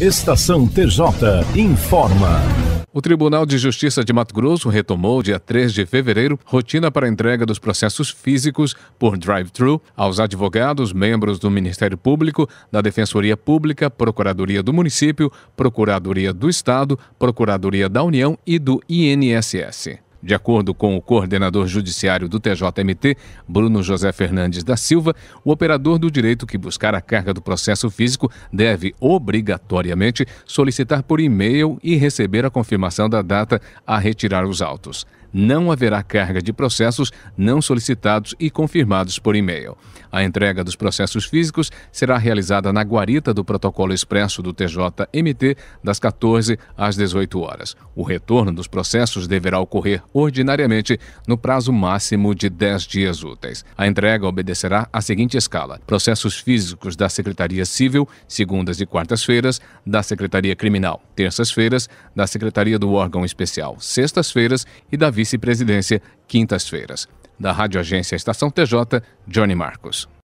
Estação TJ informa. O Tribunal de Justiça de Mato Grosso retomou dia 3 de fevereiro rotina para entrega dos processos físicos por drive-thru aos advogados, membros do Ministério Público, da Defensoria Pública, Procuradoria do Município, Procuradoria do Estado, Procuradoria da União e do INSS. De acordo com o coordenador judiciário do TJMT, Bruno José Fernandes da Silva, o operador do direito que buscar a carga do processo físico deve obrigatoriamente solicitar por e-mail e receber a confirmação da data a retirar os autos não haverá carga de processos não solicitados e confirmados por e-mail. A entrega dos processos físicos será realizada na guarita do protocolo expresso do TJMT das 14 às 18 horas. O retorno dos processos deverá ocorrer ordinariamente no prazo máximo de 10 dias úteis. A entrega obedecerá à seguinte escala: processos físicos da Secretaria Civil, segundas e quartas-feiras, da Secretaria Criminal, terças-feiras, da Secretaria do órgão especial, sextas-feiras e da vice-presidência, quintas-feiras. Da Rádio Agência Estação TJ, Johnny Marcos.